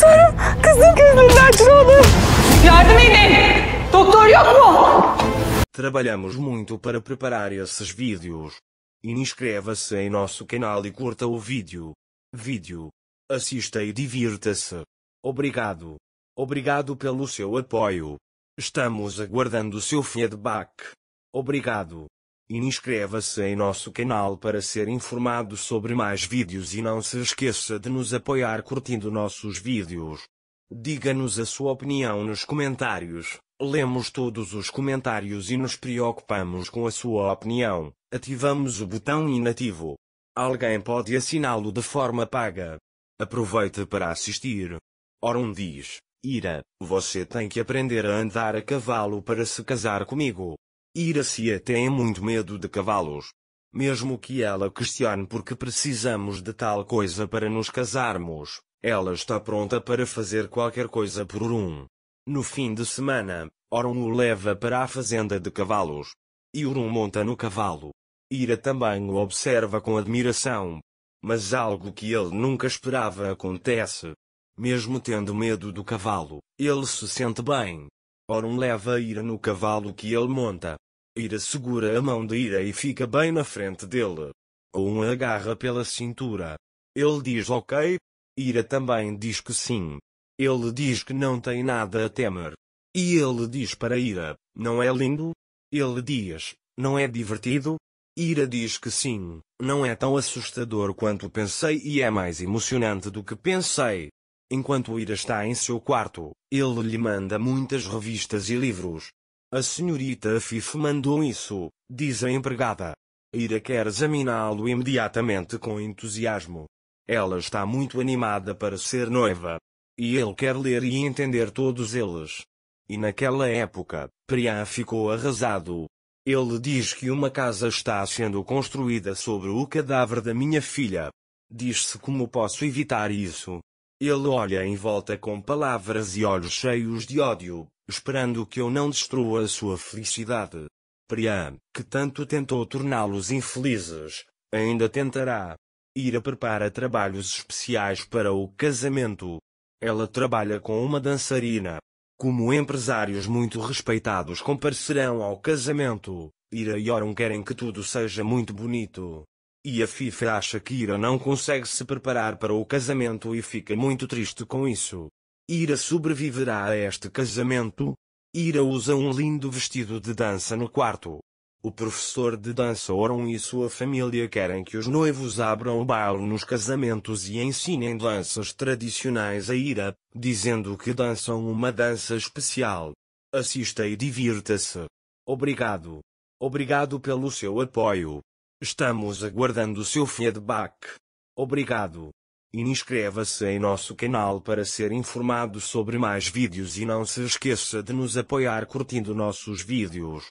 Sonra gözünden Yardım edin. Doktor yok mu? Trabalhamos muito para preparar esses vídeos. Inscreva-se em nosso canal e curta o vídeo. Vídeo. Assista e divirta-se. Obrigado. Obrigado pelo seu apoio. Estamos aguardando o seu feedback. Obrigado. Inscreva-se em nosso canal para ser informado sobre mais vídeos e não se esqueça de nos apoiar curtindo nossos vídeos. Diga-nos a sua opinião nos comentários. Lemos todos os comentários e nos preocupamos com a sua opinião. Ativamos o botão inativo. Alguém pode assiná-lo de forma paga. Aproveite para assistir. Orum diz: Ira, você tem que aprender a andar a cavalo para se casar comigo. Iracia tem muito medo de cavalos. Mesmo que ela questione porque precisamos de tal coisa para nos casarmos, ela está pronta para fazer qualquer coisa por Urum. No fim de semana, Orum o leva para a fazenda de cavalos. E Urum monta no cavalo. Ira também o observa com admiração. Mas algo que ele nunca esperava acontece. Mesmo tendo medo do cavalo, ele se sente bem. Orum leva a Ira no cavalo que ele monta. Ira segura a mão de Ira e fica bem na frente dele. Owen um agarra pela cintura. Ele diz ok. Ira também diz que sim. Ele diz que não tem nada a temer. E ele diz para Ira, não é lindo? Ele diz, não é divertido? Ira diz que sim, não é tão assustador quanto pensei e é mais emocionante do que pensei. Enquanto Ira está em seu quarto, ele lhe manda muitas revistas e livros. A senhorita Fife mandou isso, diz a empregada. Ira quer examiná-lo imediatamente com entusiasmo. Ela está muito animada para ser noiva. E ele quer ler e entender todos eles. E naquela época, Priam ficou arrasado. Ele diz que uma casa está sendo construída sobre o cadáver da minha filha. Diz-se como posso evitar isso. Ele olha em volta com palavras e olhos cheios de ódio, esperando que eu não destrua a sua felicidade. Priam, que tanto tentou torná-los infelizes, ainda tentará. Ira prepara trabalhos especiais para o casamento. Ela trabalha com uma dançarina. Como empresários muito respeitados comparecerão ao casamento, Ira e Oron querem que tudo seja muito bonito. E a FIFA acha que Ira não consegue se preparar para o casamento e fica muito triste com isso. Ira sobreviverá a este casamento. Ira usa um lindo vestido de dança no quarto. O professor de dança Oron e sua família querem que os noivos abram o baile nos casamentos e ensinem danças tradicionais a Ira, dizendo que dançam uma dança especial. Assista e divirta-se. Obrigado. Obrigado pelo seu apoio. Estamos aguardando o seu feedback. Obrigado. Inscreva-se em nosso canal para ser informado sobre mais vídeos e não se esqueça de nos apoiar curtindo nossos vídeos.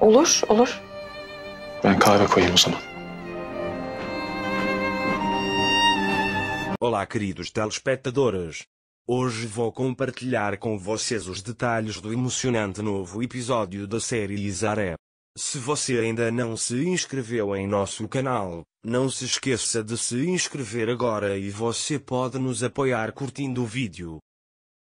Olur, olur. Ben kahve koyayım o zaman. Olá, queridos telespectadores. Hoje vou compartilhar com vocês os detalhes do emocionante novo episódio da série Isaré. Se você ainda não se inscreveu em nosso canal, não se esqueça de se inscrever agora e você pode nos apoiar curtindo o vídeo.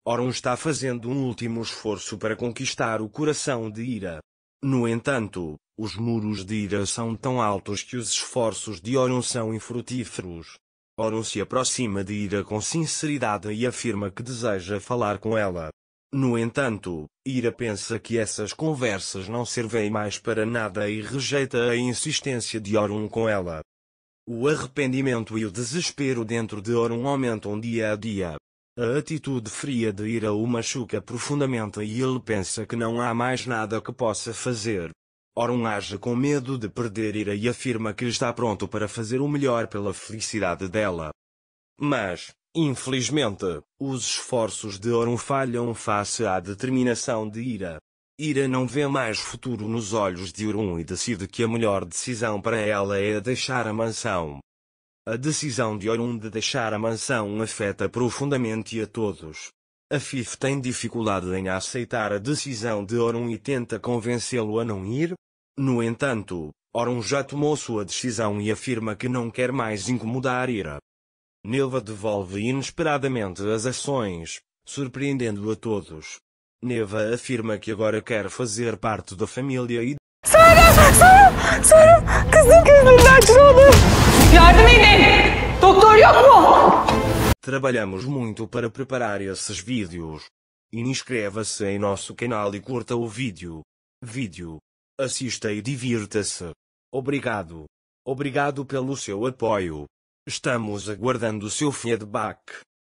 Oron está fazendo um último esforço para conquistar o coração de Ira. No entanto, os muros de ira são tão altos que os esforços de Orion são infrutíferos. Orion se aproxima de Ira com sinceridade e afirma que deseja falar com ela. No entanto, Ira pensa que essas conversas não servem mais para nada e rejeita a insistência de Orun com ela. O arrependimento e o desespero dentro de Orun aumentam dia a dia. A atitude fria de ira o machuca profundamente e ele pensa que não há mais nada que possa fazer. Orun age com medo de perder ira e afirma que está pronto para fazer o melhor pela felicidade dela. Mas, infelizmente, os esforços de Orun falham face à determinação de Ira. Ira não vê mais futuro nos olhos de Orun e decide que a melhor decisão para ela é deixar a mansão. A decisão de Orun de deixar a mansão afeta profundamente a todos. A FIF tem dificuldade em aceitar a decisão de Orun e tenta convencê-lo a não ir. No entanto, Orun já tomou sua decisão e afirma que não quer mais incomodar Ira. Neva devolve inesperadamente as ações, surpreendendo a todos. Neva afirma que agora quer fazer parte da família e. Sara! Sara! Sara! Kızım kızım ben çoğalım! Yardım edin! Doktor yok mu? Trabalhamos muito para preparar esses vídeos. Inscreva-se em nosso canal e curta o vídeo. Vídeo. Assista e divirta-se. Obrigado. Obrigado pelo seu apoio. Estamos aguardando o seu feedback.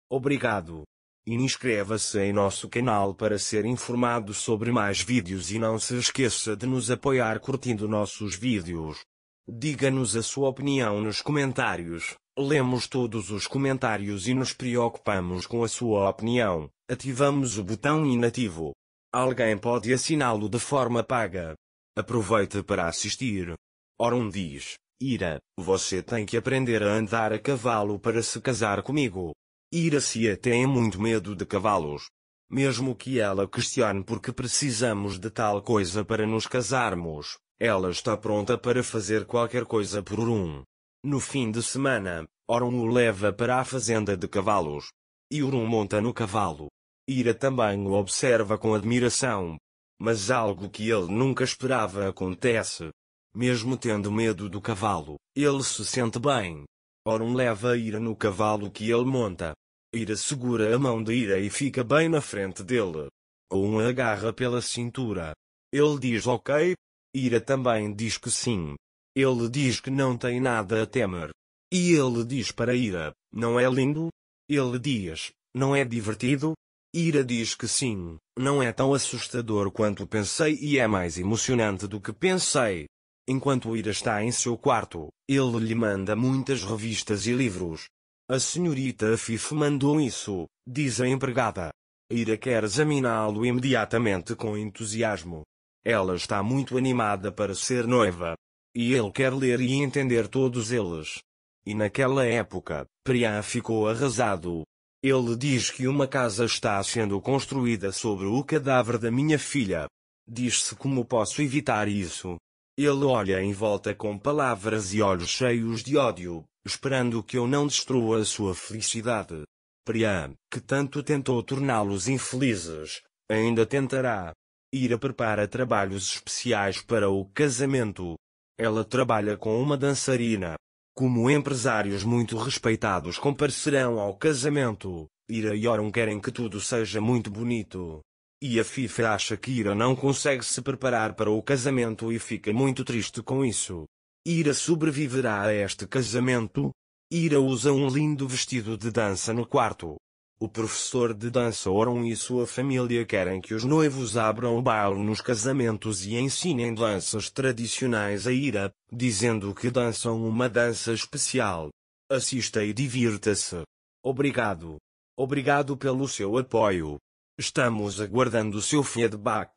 Obrigado. Inscreva-se em nosso canal para ser informado sobre mais vídeos e não se esqueça de nos apoiar curtindo nossos vídeos. Diga-nos a sua opinião nos comentários. Lemos todos os comentários e nos preocupamos com a sua opinião. Ativamos o botão inativo. Alguém pode assiná-lo de forma paga. Aproveite para assistir. Orun diz: Ira, você tem que aprender a andar a cavalo para se casar comigo. Ira se tem muito medo de cavalos. Mesmo que ela questione porque precisamos de tal coisa para nos casarmos, ela está pronta para fazer qualquer coisa por Urum. No fim de semana, Orum o leva para a fazenda de cavalos. E Urum monta no cavalo. Ira também o observa com admiração. Mas algo que ele nunca esperava acontece. Mesmo tendo medo do cavalo, ele se sente bem. Orum leva Ira no cavalo que ele monta. Ira segura a mão de Ira e fica bem na frente dele. Orun agarra pela cintura. Ele diz ok, Ira também diz que sim. Ele diz que não tem nada a temer. E ele diz para Ira: Não é lindo? Ele diz: Não é divertido? Ira diz que sim, não é tão assustador quanto pensei e é mais emocionante do que pensei. Enquanto Ira está em seu quarto, ele lhe manda muitas revistas e livros. A senhorita Fif mandou isso, diz a empregada. Ira quer examiná-lo imediatamente com entusiasmo. Ela está muito animada para ser noiva. E ele quer ler e entender todos eles. E naquela época, Priam ficou arrasado. Ele diz que uma casa está sendo construída sobre o cadáver da minha filha. Diz-se como posso evitar isso. Ele olha em volta com palavras e olhos cheios de ódio, esperando que eu não destrua a sua felicidade. Priam, que tanto tentou torná-los infelizes, ainda tentará. Ira prepara trabalhos especiais para o casamento. Ela trabalha com uma dançarina. Como empresários muito respeitados comparecerão ao casamento, Ira e Oron querem que tudo seja muito bonito. E a FIFA acha que Ira não consegue se preparar para o casamento e fica muito triste com isso. Ira sobreviverá a este casamento? Ira usa um lindo vestido de dança no quarto. O professor de dança Oron e sua família querem que os noivos abram o baile nos casamentos e ensinem danças tradicionais a Ira, dizendo que dançam uma dança especial. Assista e divirta-se. Obrigado. Obrigado pelo seu apoio. Estamos aguardando o seu feedback.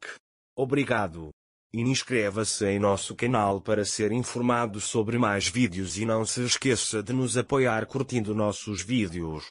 Obrigado. Inscreva-se em nosso canal para ser informado sobre mais vídeos e não se esqueça de nos apoiar curtindo nossos vídeos.